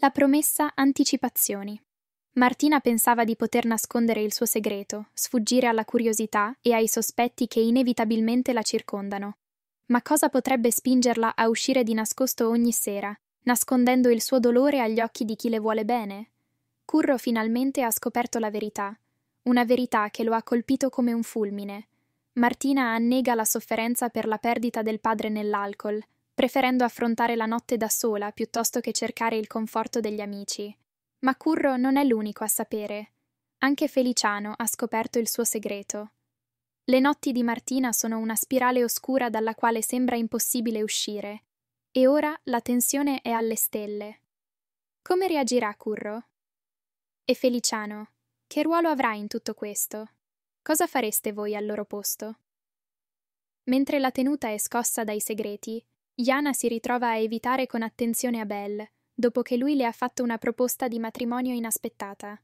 La promessa anticipazioni. Martina pensava di poter nascondere il suo segreto, sfuggire alla curiosità e ai sospetti che inevitabilmente la circondano. Ma cosa potrebbe spingerla a uscire di nascosto ogni sera, nascondendo il suo dolore agli occhi di chi le vuole bene? Curro finalmente ha scoperto la verità, una verità che lo ha colpito come un fulmine. Martina annega la sofferenza per la perdita del padre nell'alcol, preferendo affrontare la notte da sola piuttosto che cercare il conforto degli amici. Ma Curro non è l'unico a sapere. Anche Feliciano ha scoperto il suo segreto. Le notti di Martina sono una spirale oscura dalla quale sembra impossibile uscire, e ora la tensione è alle stelle. Come reagirà Curro? E Feliciano, che ruolo avrà in tutto questo? Cosa fareste voi al loro posto? Mentre la tenuta è scossa dai segreti, Jana si ritrova a evitare con attenzione Abel, dopo che lui le ha fatto una proposta di matrimonio inaspettata.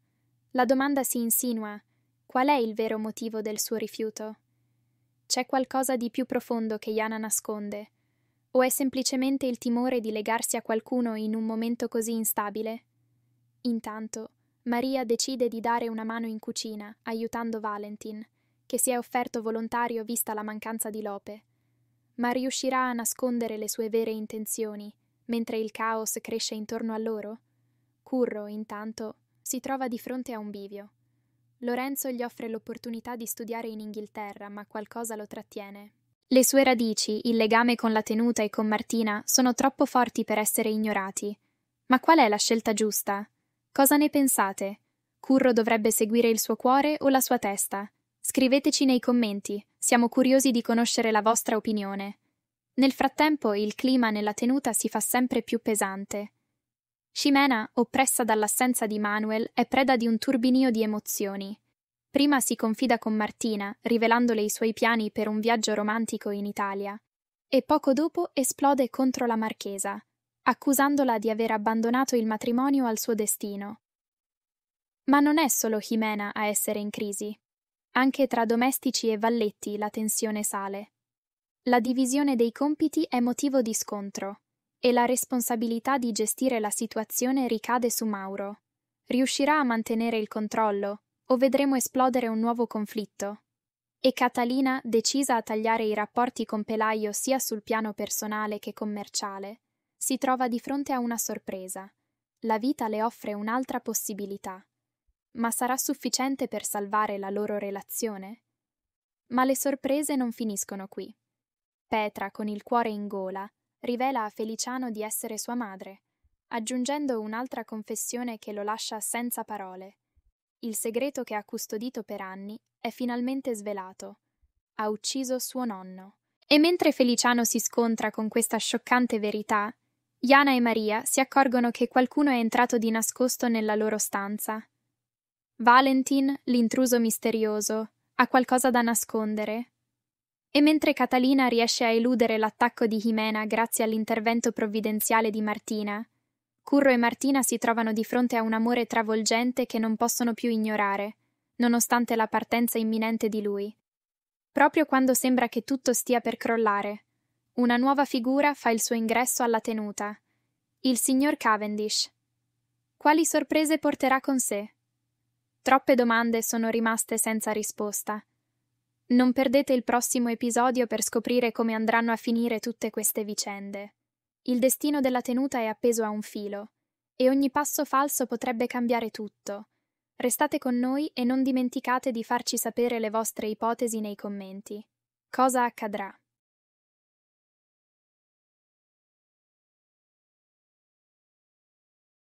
La domanda si insinua: qual è il vero motivo del suo rifiuto? C'è qualcosa di più profondo che Jana nasconde? O è semplicemente il timore di legarsi a qualcuno in un momento così instabile? Intanto, Maria decide di dare una mano in cucina, aiutando Valentin, che si è offerto volontario vista la mancanza di Lope ma riuscirà a nascondere le sue vere intenzioni, mentre il caos cresce intorno a loro? Curro, intanto, si trova di fronte a un bivio. Lorenzo gli offre l'opportunità di studiare in Inghilterra, ma qualcosa lo trattiene. Le sue radici, il legame con la tenuta e con Martina sono troppo forti per essere ignorati. Ma qual è la scelta giusta? Cosa ne pensate? Curro dovrebbe seguire il suo cuore o la sua testa? Scriveteci nei commenti. Siamo curiosi di conoscere la vostra opinione. Nel frattempo il clima nella tenuta si fa sempre più pesante. Ximena, oppressa dall'assenza di Manuel, è preda di un turbinio di emozioni. Prima si confida con Martina, rivelandole i suoi piani per un viaggio romantico in Italia, e poco dopo esplode contro la marchesa, accusandola di aver abbandonato il matrimonio al suo destino. Ma non è solo Ximena a essere in crisi. Anche tra domestici e valletti la tensione sale. La divisione dei compiti è motivo di scontro e la responsabilità di gestire la situazione ricade su Mauro. Riuscirà a mantenere il controllo o vedremo esplodere un nuovo conflitto? E Catalina, decisa a tagliare i rapporti con Pelaio sia sul piano personale che commerciale, si trova di fronte a una sorpresa. La vita le offre un'altra possibilità ma sarà sufficiente per salvare la loro relazione? Ma le sorprese non finiscono qui. Petra, con il cuore in gola, rivela a Feliciano di essere sua madre, aggiungendo un'altra confessione che lo lascia senza parole. Il segreto che ha custodito per anni è finalmente svelato. Ha ucciso suo nonno. E mentre Feliciano si scontra con questa scioccante verità, Jana e Maria si accorgono che qualcuno è entrato di nascosto nella loro stanza Valentin, l'intruso misterioso, ha qualcosa da nascondere. E mentre Catalina riesce a eludere l'attacco di Jimena grazie all'intervento provvidenziale di Martina, Curro e Martina si trovano di fronte a un amore travolgente che non possono più ignorare, nonostante la partenza imminente di lui. Proprio quando sembra che tutto stia per crollare, una nuova figura fa il suo ingresso alla tenuta. Il signor Cavendish. Quali sorprese porterà con sé? Troppe domande sono rimaste senza risposta. Non perdete il prossimo episodio per scoprire come andranno a finire tutte queste vicende. Il destino della tenuta è appeso a un filo, e ogni passo falso potrebbe cambiare tutto. Restate con noi e non dimenticate di farci sapere le vostre ipotesi nei commenti. Cosa accadrà?